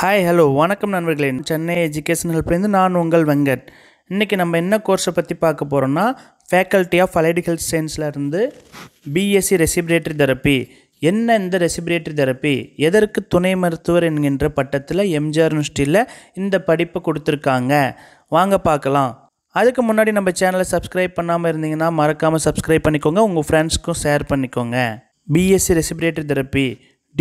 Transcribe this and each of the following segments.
hi hello வணக்கம் நண்பர்களே Chennai education ஹெல்ப்லேருந்து நான் உங்கள் வெங்கட் இன்றைக்கி நம்ம என்ன கோர்ஸை பற்றி பார்க்க போகிறோம்னா ஃபேக்கல்ட்டி ஆஃப் அலைடு ஹெல்த் சயின்ஸ்லேருந்து பிஎஸ்சி ரெசிபிரேட்டரி தெரப்பி என்ன இந்த ரெசிபிரேட்டரி தெரப்பி எதற்கு துணை மருத்துவர் என்கின்ற பட்டத்தில் எம்ஜிஆர் யூனிவர்சிட்டியில் இந்த படிப்பை கொடுத்துருக்காங்க வாங்க பார்க்கலாம் அதுக்கு முன்னாடி நம்ம சேனலை சப்ஸ்கிரைப் பண்ணாமல் இருந்தீங்கன்னா மறக்காமல் சப்ஸ்கிரைப் பண்ணிக்கோங்க உங்கள் ஃப்ரெண்ட்ஸ்க்கும் ஷேர் பண்ணிக்கோங்க பிஎஸ்சி ரெசிபிரேட்டரி தெரப்பி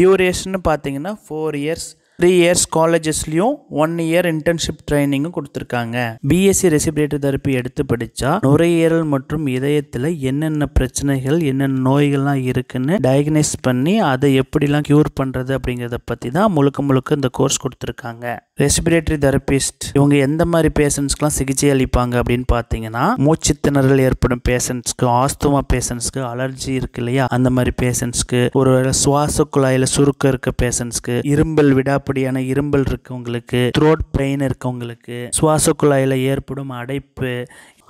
டியூரேஷன் பார்த்தீங்கன்னா ஃபோர் இயர்ஸ் த்ரீ இயர்ஸ் காலேஜஸ்லையும் ஒன் இயர் இன்டர்ன்ஷிப் ட்ரைனிங்கும் கொடுத்துருக்காங்க பிஎஸ்சி ரெசிபிரேட்டர் தெரப்பி எடுத்து படித்தா நுரையீரல் மற்றும் இதயத்தில் என்னென்ன பிரச்சனைகள் என்னென்ன நோய்கள்லாம் இருக்குன்னு டயக்னைஸ் பண்ணி அதை எப்படிலாம் க்யூர் பண்ணுறது அப்படிங்கிறத பற்றி தான் முழுக்க முழுக்க இந்த கோர்ஸ் கொடுத்துருக்காங்க ரெஸ்பிரேட்டரி தெரபிஸ்ட் இவங்க எந்த மாதிரி பேஷண்ட்ஸ்க்குலாம் சிகிச்சை அளிப்பாங்க அப்படின்னு பார்த்தீங்கன்னா மூச்சு திணறல் ஏற்படும் பேஷண்ட்ஸ்க்கு ஆஸ்துமா பேஷண்ட்ஸ்க்கு அலர்ஜி இருக்கு இல்லையா அந்த மாதிரி பேஷண்ட்ஸ்க்கு ஒரு சுவாச குழாயில் சுருக்கம் இருக்க பேஷண்ட்ஸ்க்கு இரும்பல் விடாப்படியான இரும்பல் இருக்கவங்களுக்கு த்ரோட் பெயின் இருக்கவங்களுக்கு சுவாச குழாயில் ஏற்படும் அடைப்பு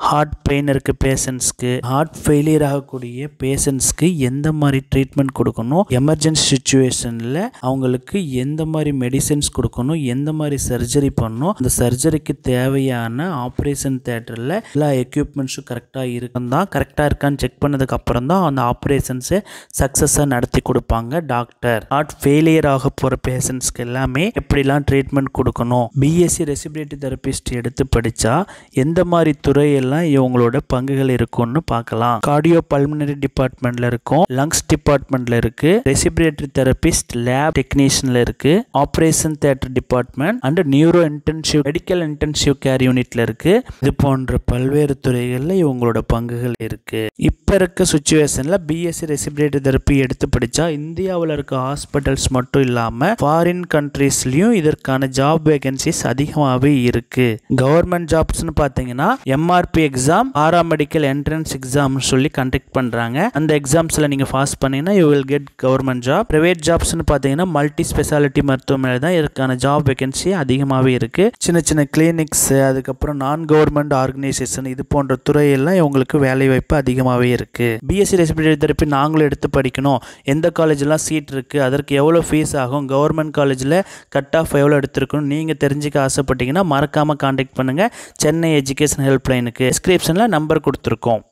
ஹார்ட் பெயின் இருக்க பேஷண்ட்ஸ்க்கு ஹார்ட் ஃபெயிலியர் ஆகக்கூடிய பேஷண்ட்ஸ்க்கு எந்த மாதிரி ட்ரீட்மெண்ட் கொடுக்கணும் எமர்ஜென்சி சுச்சுவேஷனில் அவங்களுக்கு எந்த மாதிரி மெடிசன்ஸ் கொடுக்கணும் எந்த மாதிரி சர்ஜரி பண்ணணும் அந்த சர்ஜரிக்கு தேவையான ஆப்ரேஷன் தேட்டரில் எல்லா எக்யூப்மெண்ட்ஸும் கரெக்டாக தான் கரெக்டாக இருக்கான்னு செக் பண்ணதுக்கு அப்புறம் தான் அந்த ஆப்ரேஷன்ஸை சக்ஸஸாக நடத்தி கொடுப்பாங்க டாக்டர் ஹார்ட் ஃபெயிலியர் ஆக போகிற பேஷண்ட்ஸ்க்கு எல்லாமே எப்படிலாம் ட்ரீட்மெண்ட் கொடுக்கணும் பிஎஸ்சி ரெசிபிலிட்டி தெரபிஸ்ட் எடுத்து படித்தா எந்த மாதிரி துறையில் எல்லாம் இவங்களோட பங்குகள் இருக்கும்னு பார்க்கலாம் கார்டியோ பல்மனரி டிபார்ட்மெண்ட்ல இருக்கும் லங்ஸ் டிபார்ட்மெண்ட்ல இருக்கு ரெசிபிரேட்டரி தெரபிஸ்ட் லேப் டெக்னீஷியன்ல இருக்கு operation theatre department and neuro intensive medical intensive care யூனிட்ல இருக்கு இது போன்ற பல்வேறு துறைகளில் இவங்களோட பங்குகள் இருக்கு இப்ப இருக்க சுச்சுவேஷன்ல பிஎஸ்சி ரெசிபிரேட்டரி தெரப்பி எடுத்து படிச்சா இந்தியாவில் இருக்க ஹாஸ்பிட்டல்ஸ் மட்டும் இல்லாம ஃபாரின் கண்ட்ரீஸ்லயும் இதற்கான ஜாப் வேகன்சிஸ் அதிகமாகவே இருக்கு கவர்மெண்ட் ஜாப்ஸ்னு பார்த்தீங்கன்னா எம்ஆர்பி சிறப்பு எக்ஸாம் ஆரா மெடிக்கல் என்ட்ரன்ஸ் எக்ஸாம்னு சொல்லி கண்டக்ட் பண்ணுறாங்க அந்த எக்ஸாம்ஸில் நீங்கள் பாஸ் பண்ணிங்கன்னா you will get government job private ஜாப்ஸ்னு பார்த்தீங்கன்னா மல்டி ஸ்பெஷாலிட்டி மருத்துவமனை தான் இதுக்கான ஜாப் வேகன்சி அதிகமாகவே இருக்குது சின்ன சின்ன கிளினிக்ஸ் அதுக்கப்புறம் நான் கவர்மெண்ட் ஆர்கனைசேஷன் இது போன்ற துறையெல்லாம் இவங்களுக்கு வேலை வாய்ப்பு அதிகமாகவே இருக்குது பிஎஸ்சி ரெசிபிடரி தெரப்பி நாங்களும் எடுத்து படிக்கணும் எந்த காலேஜ்லாம் சீட் இருக்குது அதற்கு எவ்வளோ ஃபீஸ் ஆகும் கவர்மெண்ட் காலேஜில் கட் ஆஃப் எவ்வளோ எடுத்திருக்கணும் நீங்கள் தெரிஞ்சுக்க ஆசைப்பட்டீங்கன்னா மறக்காமல் காண்டாக்ட் பண்ணுங்கள் சென்னை எஜுகேஷன் ஹெல்ப்லைனுக்கு டிஸ்கிரிப்ஷனில் நம்பர் கொடுத்துருக்கோம்